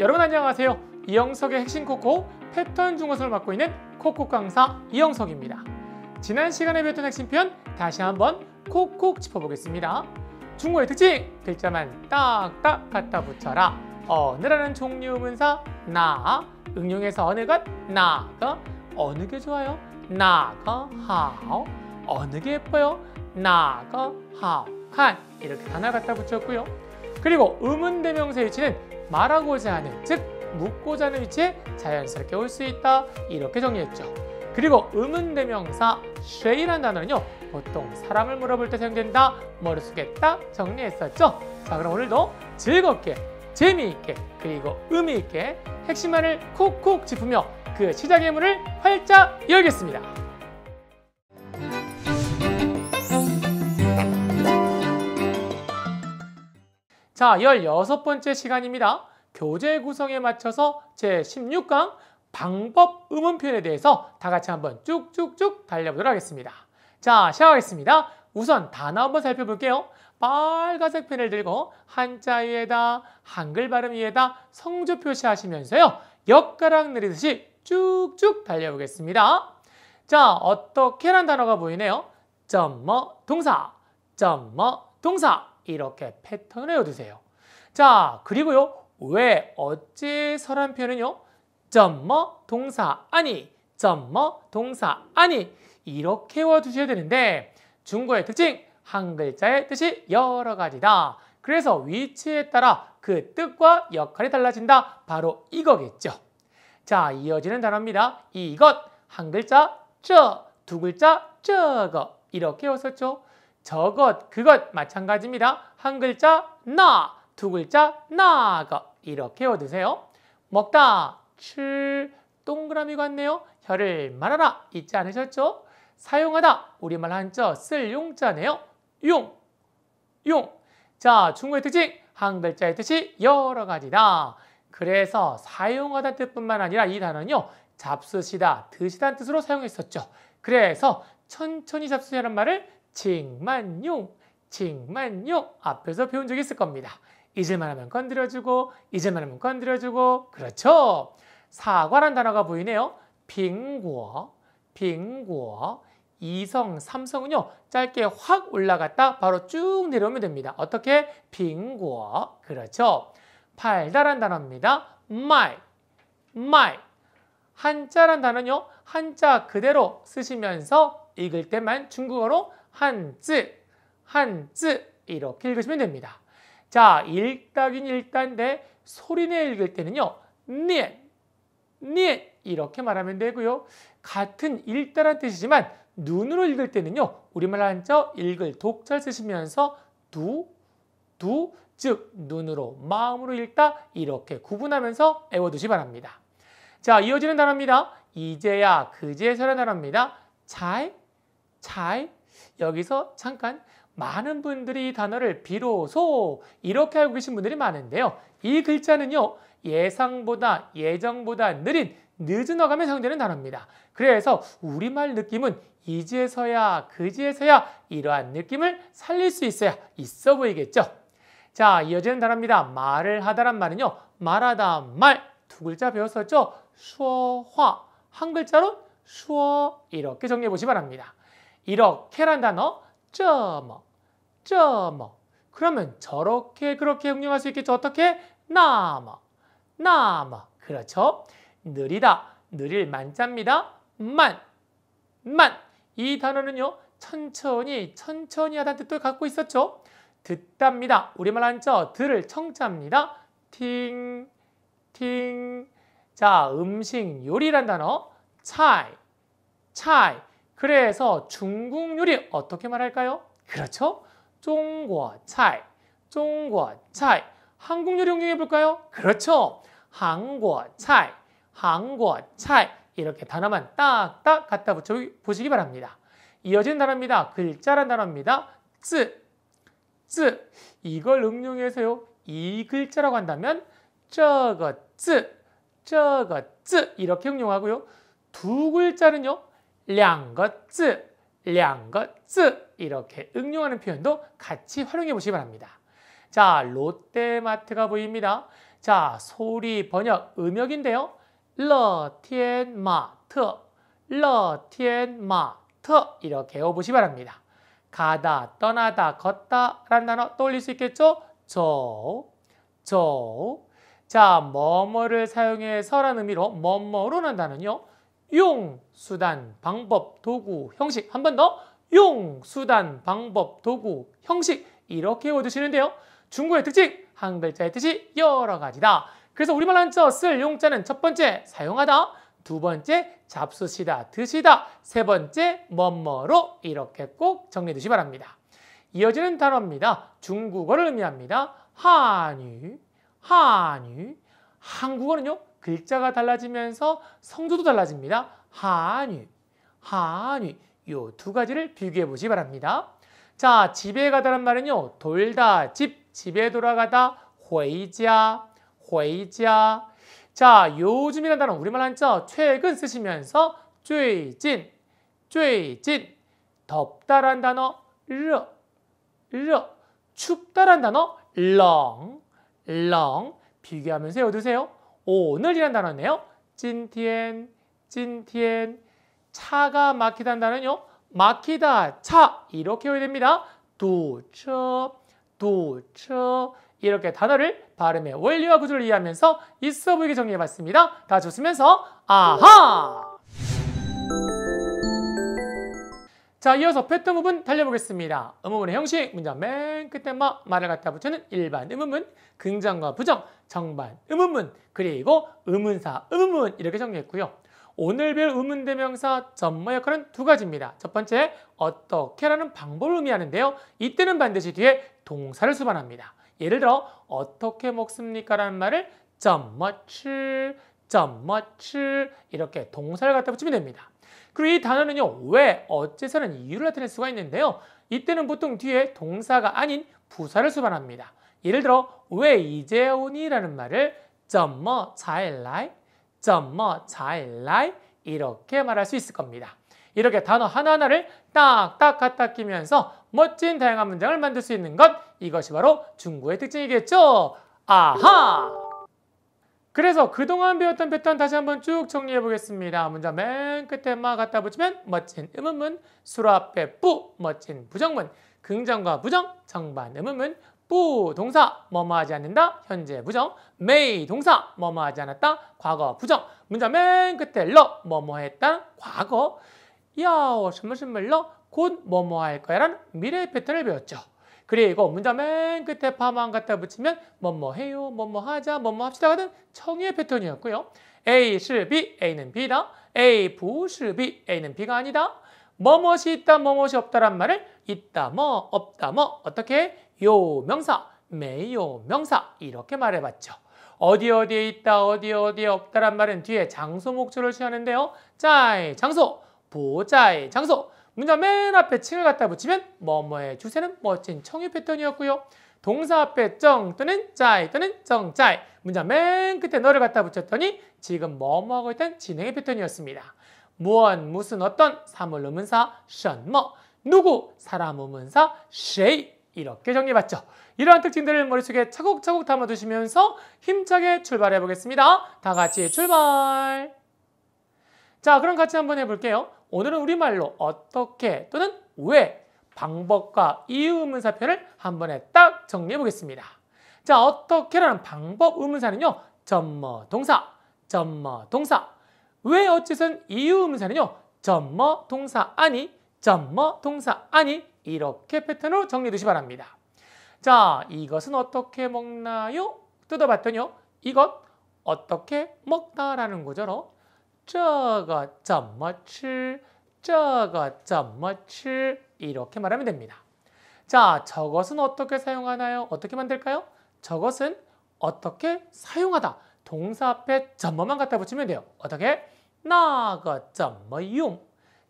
여러분 안녕하세요. 이영석의 핵심 코코 패턴 중어선을 맡고 있는 코코 강사 이영석입니다. 지난 시간에 배웠던 핵심 표현 다시 한번 콕콕 짚어보겠습니다. 중국의 특징! 글자만 딱딱 갖다 붙여라. 어느라는 종류 문사 나 응용해서 어느것 나가 어느 게 좋아요? 나가 하오 어느 게 예뻐요? 나가 하오 한 이렇게 하나 갖다 붙였고요. 그리고 의문대명사 위치는 말하고자 하는, 즉 묻고자 하는 위치에 자연스럽게 올 수 있다. 이렇게 정리했죠. 그리고 음운대명사 she라는 단어는요. 보통 사람을 물어볼 때 사용된다, 머릿속에 딱 정리했었죠. 자, 그럼 오늘도 즐겁게, 재미있게, 그리고 의미있게 핵심만을 콕콕 짚으며 그 시작의 문을 활짝 열겠습니다. 자, 16번째 시간입니다. 교재 구성에 맞춰서 제16강 방법 음원 표현에 대해서 다 같이 한번 쭉쭉쭉 달려보도록 하겠습니다. 자, 시작하겠습니다. 우선 단어 한번 살펴볼게요. 빨간색 펜을 들고 한자 위에다 한글 발음 위에다 성조 표시하시면서요. 엿가락 내리듯이 쭉쭉 달려보겠습니다. 자, 어떻게란 단어가 보이네요. 점머 동사, 점머 동사. 이렇게 패턴을 얻으세요. 자, 그리고요. 왜, 어찌 서란 표현은요. 점머 뭐 동사 아니, 점머 뭐 동사 아니 이렇게 외워두셔야 되는데 중국의 특징, 한 글자의 뜻이 여러 가지다. 그래서 위치에 따라 그 뜻과 역할이 달라진다. 바로 이거겠죠. 자, 이어지는 단어입니다. 이것, 한 글자, 저, 두 글자, 저거 이렇게 외웠었죠. 저것, 그것 마찬가지입니다. 한 글자 나, 두 글자 나가 이렇게 얻으세요. 먹다, 칠, 동그라미 같네요. 혀를 말아라 잊지 않으셨죠? 사용하다, 우리말 한자 쓸 용자네요. 용, 용. 자, 중국의 특징, 한 글자의 뜻이 여러 가지다. 그래서 사용하다 뜻뿐만 아니라 이 단어는요. 잡수시다, 드시다 뜻으로 사용했었죠. 그래서 천천히 잡수시라는 말을 칭만용, 칭만용 앞에서 배운 적이 있을 겁니다. 잊을만 하면 건드려주고, 잊을만 하면 건드려주고, 그렇죠? 사과란 단어가 보이네요. 빙고, 빙고. 이성, 삼성은요, 짧게 확 올라갔다 바로 쭉 내려오면 됩니다. 어떻게? 빙고. 그렇죠? 팔다란 단어입니다. 마이, 마이. 한자란 단어는요, 한자 그대로 쓰시면서 읽을 때만 중국어로 한쯔, 한 쯔 이렇게 읽으시면 됩니다. 자, 읽다긴 읽다인데 소리내 읽을 때는요. 니엔, 니엔 이렇게 말하면 되고요. 같은 읽다란 뜻이지만 눈으로 읽을 때는요. 우리말 한자 읽을 독자를 쓰시면서 두, 두, 즉 눈으로, 마음으로 읽다 이렇게 구분하면서 외워두시 바랍니다. 자, 이어지는 단어입니다. 이제야, 그제서라는 단어입니다. 잘, 잘, 여기서 잠깐 많은 분들이 이 단어를 비로소 이렇게 알고 계신 분들이 많은데요. 이 글자는요. 예상보다 예정보다 느린 늦은 어감에 사용되는 단어입니다. 그래서 우리말 느낌은 이제서야 그제서야 이러한 느낌을 살릴 수 있어야 있어 보이겠죠. 자 이어지는 단어입니다. 말을 하다란 말은요. 말하다 말 두 글자 배웠었죠. 수어화 한 글자로 수어 이렇게 정리해 보시 바랍니다. 이렇게란 단어 쩌머쩌머 그러면 저렇게 그렇게 응용할 수 있겠죠. 어떻게? 나머 나머 그렇죠. 느리다 느릴 만자입니다. 만 만. 이 단어는요. 천천히 천천히 하다는 뜻도 갖고 있었죠. 듣답니다. 우리말 한자 들을 청자입니다. 팅, 팅. 자, 음식, 요리란 단어. 차이, 차이. 그래서 중국요리 어떻게 말할까요? 그렇죠? 중국차이, 중국차이. 한국 요리 응용해 볼까요? 그렇죠. 한국차이, 한국차이. 이렇게 단어만 딱딱 갖다 붙여 보시기 바랍니다. 이어진 단어입니다. 글자란 단어입니다. 쯔, 쯔. 이걸 응용해서요. 이 글자라고 한다면 저거 쯔, 저거 쯔 이렇게 응용하고요. 두 글자는요. 량거쯔, 량거쯔 이렇게 응용하는 표현도 같이 활용해 보시기 바랍니다. 자, 롯데마트가 보입니다. 자, 소리 번역 음역인데요. 러티엔마트, 러티엔마트 이렇게 해보시기 바랍니다. 가다, 떠나다, 걷다 라는 단어 떠올릴 수 있겠죠? 저, 저. 자, 뭐뭐를 사용해서라는 의미로 뭐뭐로난다는요 용, 수단, 방법, 도구, 형식. 한 번 더. 용, 수단, 방법, 도구, 형식. 이렇게 외워두시는데요. 중국의 특징, 한 글자의 뜻이 여러 가지다. 그래서 우리말 한자 쓸 용자는 첫 번째 사용하다, 두 번째 잡수시다, 드시다, 세 번째 뭐뭐로 이렇게 꼭 정리해 두시 바랍니다. 이어지는 단어입니다. 중국어를 의미합니다. 한유, 한유. 한국어는요. 글자가 달라지면서 성조도 달라집니다. 한위, 한위 요 두 가지를 비교해 보시 바랍니다. 자, 집에 가다는 말은요. 돌다, 집, 집에 돌아가다, 회자, 회자. 자, 요즘이라는 단어 우리말 한자 최근 쓰시면서 쬐진, 쬐진, 덥다란 단어 르, 르, 춥다란 단어 렁, 렁 비교하면서 외우세요. 오늘이란 단어네요. 찐티엔, 찐티엔. 차가 막히다는 단어는요. 막히다, 차 이렇게 외됩니다. 두처, 두처 이렇게 단어를 발음의 원리와 구조를 이해하면서 있어 보이게 정리해봤습니다. 다 좋으면서 아하! 자, 이어서 패턴 부분 달려보겠습니다. 음음문의 형식, 문장 맨 끝에 만 뭐, 말을 갖다 붙이는 일반 음음문, 긍정과 부정, 정반 음음문, 그리고 음운사 음음문 이렇게 정리했고요. 오늘 배울 음운 대명사 전모 역할은 두 가지입니다. 첫 번째, 어떻게라는 방법을 의미하는데요. 이때는 반드시 뒤에 동사를 수반합니다. 예를 들어 어떻게 먹습니까? 라는 말을 점머츠, 점머츠 이렇게 동사를 갖다 붙이면 됩니다. 그리고 이 단어는요, 왜, 어째서는 이유를 나타낼 수가 있는데요. 이때는 보통 뒤에 동사가 아닌 부사를 수반합니다. 예를 들어, 왜 이제 오니라는 말을 怎么才来?怎么才来? 이렇게 말할 수 있을 겁니다. 이렇게 단어 하나하나를 딱딱 갖다 끼면서 멋진 다양한 문장을 만들 수 있는 것 이것이 바로 중국의 특징이겠죠. 아하! 그래서 그동안 배웠던 패턴 다시 한번 쭉 정리해 보겠습니다. 먼저 맨 끝에 마 갖다 붙이면 멋진 음음문 수로 앞에 뿌 멋진 부정문 긍정과 부정 정반 음음문뿌 동사 뭐뭐하지 않는다 현재 부정 메이 동사 뭐뭐하지 않았다 과거 부정 문자 맨 끝에 러 뭐뭐했다 과거 야오 什么什么러곧 어, 뭐뭐 할 거야라는 미래의 패턴을 배웠죠. 그리고 문장 맨 끝에 파만 갖다 붙이면 뭐 뭐 해요, 뭐 뭐 하자, 뭐 뭐 합시다 같은 청의 패턴이었고요. A 실 B, A는 B다. A 부실 B, A는 B가 아니다. 뭐뭐시 있다, 뭐뭐시 없다란 말을 있다, 뭐, 없다, 뭐 어떻게 요 명사, 매 요 명사 이렇게 말해봤죠. 어디 어디에 있다, 어디 어디에 없다란 말은 뒤에 장소 목적을 취하는데요. 짜이 장소, 보자이 장소, 문장 맨 앞에 칭을 갖다 붙이면 뭐뭐의 주세는 멋진 청유 패턴이었고요. 동사 앞에 정 또는 짜이 또는 정짜이 문장 맨 끝에 너를 갖다 붙였더니 지금 뭐뭐하고 있던 진행의 패턴이었습니다. 무언, 무슨, 어떤, 사물 의문사, 什么, 누구, 사람 의문사, 谁 이렇게 정리해봤죠. 이러한 특징들을 머릿속에 차곡차곡 담아두시면서 힘차게 출발해보겠습니다. 다 같이 출발! 자, 그럼 같이 한번 해볼게요. 오늘은 우리말로 어떻게 또는 왜 방법과 이유 의문사 표현을 한 번에 딱 정리해 보겠습니다. 자, 어떻게라는 방법 의문사는요. 점머 동사, 점머 동사. 왜 어쨌든 이유 의문사는요. 점머 동사 아니, 점머 동사 아니 이렇게 패턴으로 정리해 두시 바랍니다. 자, 이것은 어떻게 먹나요? 뜯어봤더니요. 이것 어떻게 먹다라는 거죠. 저거 점머칠 저거 점머칠 이렇게 말하면 됩니다. 자, 저것은 어떻게 사용하나요? 어떻게 만들까요? 저것은 어떻게 사용하다. 동사 앞에 점머만 갖다 붙이면 돼요. 어떻게? 나가 점머용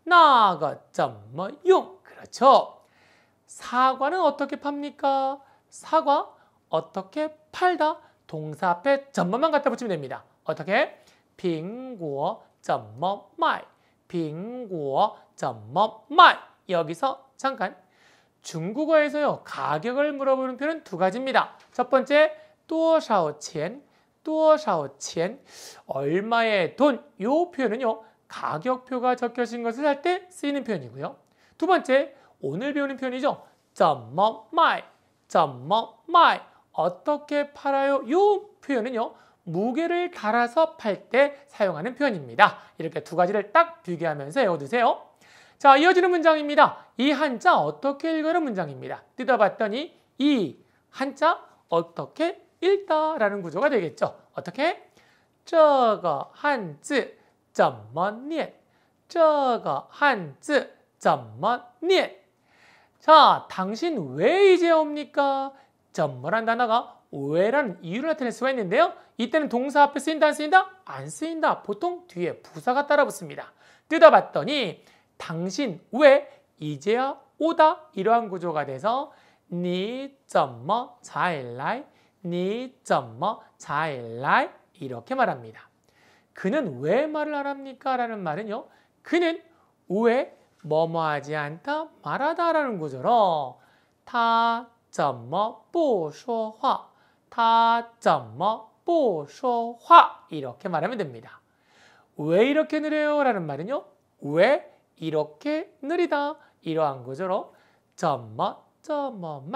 나가 점머용 그렇죠. 사과는 어떻게 팝니까? 사과 어떻게 팔다? 동사 앞에 점머만 갖다 붙이면 됩니다. 어떻게? 빙고 怎么卖 빙고 怎么卖 여기서 잠깐 중국어에서요 가격을 물어보는 표현은 두 가지입니다. 첫 번째 多少钱多少钱 얼마의 돈요 표현은요 가격표가 적혀진 것을 할 때 쓰이는 표현이고요. 두 번째 오늘 배우는 표현이죠. 怎么卖怎么卖 어떻게 팔아요 요 표현은요 무게를 달아서 팔 때 사용하는 표현입니다. 이렇게 두 가지를 딱 비교하면서 외워두세요. 자, 이어지는 문장입니다. 이 한자 어떻게 읽으는 문장입니다. 뜯어봤더니 이 한자 어떻게 읽다라는 구조가 되겠죠. 어떻게? 저거 한지 怎么念? 뭐 저거 한지 怎么念? 뭐 자, 당신 왜 이제 옵니까? 怎么란 단어가 왜라는 이유를 나타낼 수가 있는데요. 이때는 동사 앞에 쓰인다 안 쓰인다? 안 쓰인다. 보통 뒤에 부사가 따라붙습니다. 뜯어봤더니 당신 왜 이제야 오다 이러한 구조가 돼서 니怎么才来? 니怎么才来? 이렇게 말합니다. 그는 왜 말을 안 합니까? 라는 말은요. 그는 왜 뭐 뭐하지 않다 말하다라는 구조로 다怎么不说话 他점么不说화 뭐 이렇게 말하면 됩니다. 왜 이렇게 느려요? 라는 말은요. 왜 이렇게 느리다? 이러한 거로점么점么만점么점么만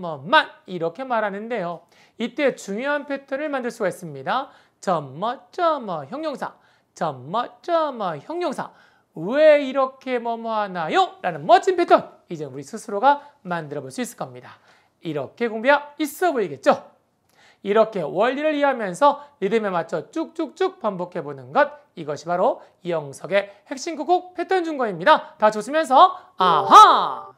뭐, 뭐, 이렇게 말하는데요. 이때 중요한 패턴을 만들 수가 있습니다. 점么점么 형용사 점么점么 형용사 왜 이렇게 뭐뭐 하나요? 라는 멋진 패턴 이제 우리 스스로가 만들어 볼 수 있을 겁니다. 이렇게 공부야 있어 보이겠죠? 이렇게 원리를 이해하면서 리듬에 맞춰 쭉쭉쭉 반복해 보는 것 이것이 바로 이영석의 핵심 구곡 패턴 준거입니다. 다 좋으면서 아하!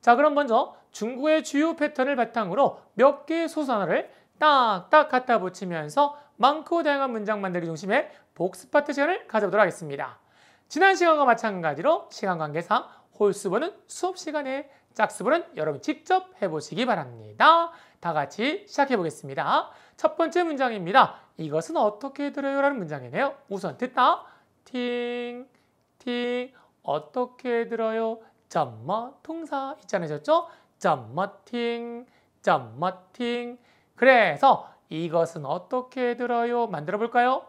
자 그럼 먼저 중구의 주요 패턴을 바탕으로 몇 개의 소산어를 딱딱 갖다 붙이면서 많고 다양한 문장 만들기 중심의 복습 파트 시간을 가져보도록 하겠습니다. 지난 시간과 마찬가지로 시간 관계상 홀수번은 수업 시간에 짝수번은 여러분 직접 해보시기 바랍니다. 다 같이 시작해 보겠습니다. 첫 번째 문장입니다. 이것은 어떻게 들어요? 라는 문장이네요. 우선 듣다. 팅, 팅. 어떻게 들어요? 점마 통사 있잖아요. 점마팅, 점마팅. 그래서 이것은 어떻게 들어요? 만들어 볼까요?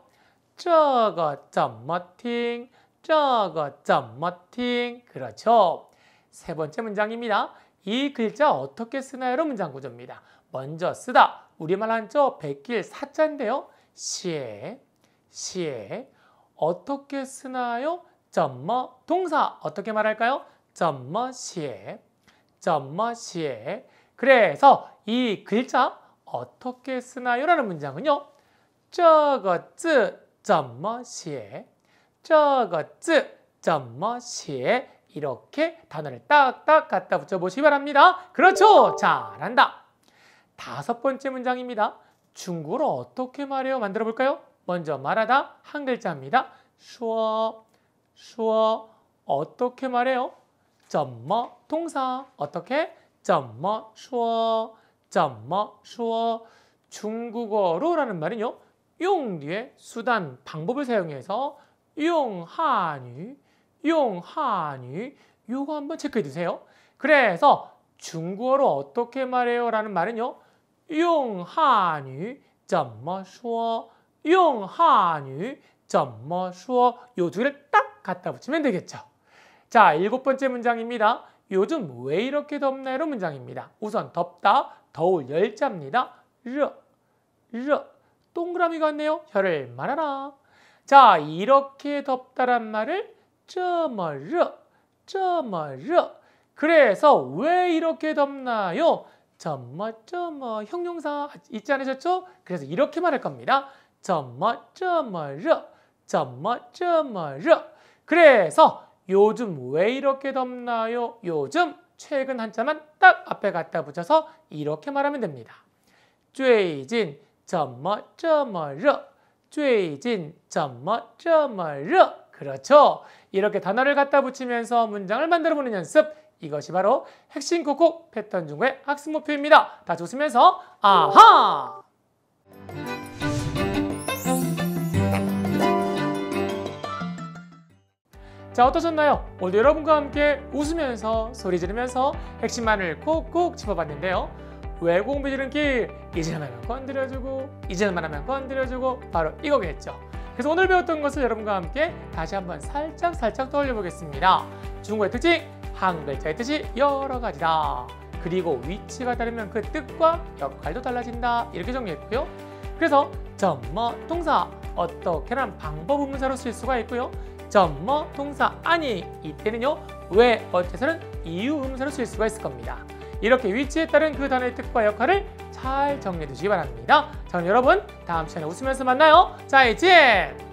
저거 점마팅, 저것점 머팅 그렇죠. 세 번째 문장입니다. 이 글자 어떻게 쓰나요?로 문장 구조입니다. 먼저 쓰다. 우리말 한자 백길 사자인데요. 시에 시에 어떻게 쓰나요? 점 머 동사 어떻게 말할까요? 점머 시에 점머 시에 그래서 이 글자 어떻게 쓰나요? 라는 문장은요. 저것쯔 점머 시에 저것쯔 점머시에 이렇게 단어를 딱딱 갖다 붙여보시기 바랍니다. 그렇죠! 잘한다! 다섯 번째 문장입니다. 중국어로 어떻게 말해요? 만들어 볼까요? 먼저 말하다 한 글자입니다. 수어수어 어떻게 말해요? 점머 동사 어떻게? 점머 수어 점머 수어 중국어로라는 말은요. 용 뒤에 수단, 방법을 사용해서 용하니용하니 요거 한번 체크해 주세요. 그래서 중국어로 어떻게 말해요? 라는 말은요. 용한유 怎么说? 용한유 怎么说?요두 개를 딱 갖다 붙이면 되겠죠. 자, 일곱 번째 문장입니다. 요즘 왜 이렇게 덥나요? 문장입니다. 우선 덥다, 더울, 열자입니다. 르, 르. 동그라미같네요 혀를 말아라. 자, 이렇게 덥다란 말을 쩌머르, 쩌머르. 그래서 왜 이렇게 덥나요? 쩌머쩌머 형용사 있지 않으셨죠? 그래서 이렇게 말할 겁니다. 쩌머쩌머르, 쩌머쩌머르. 그래서 요즘 왜 이렇게 덥나요? 요즘 최근 한자만 딱 앞에 갖다 붙여서 이렇게 말하면 됩니다. 最近怎么这么热？ 쬐진, 점么점么热 그렇죠. 이렇게 단어를 갖다 붙이면서 문장을 만들어 보는 연습. 이것이 바로 핵심 코콕 패턴 중의 학습 목표입니다. 다좋으면서 아하! 자 어떠셨나요? 오늘 여러분과 함께 웃으면서 소리 지르면서 핵심만을 콕콕 짚어봤는데요 외국 비지름길 이제는 말하면 건드려주고 이제는 말하면 건드려주고 바로 이거겠죠 그래서 오늘 배웠던 것을 여러분과 함께 다시 한번 살짝살짝 떠올려 보겠습니다 중국의 특징 한 글자의 뜻이 여러 가지다 그리고 위치가 다르면 그 뜻과 역할도 달라진다 이렇게 정리했고요 그래서 점머 동사 어떻게란 방법 의문사로 쓸 수가 있고요 점머 동사 아니 이때는요 왜 어째서는 이유 의문사로 쓸 수가 있을 겁니다 이렇게 위치에 따른 그 단어의 특과 역할을 잘 정리해 두시기 바랍니다. 저는 여러분 다음 시간에 웃으면서 만나요. 자 이제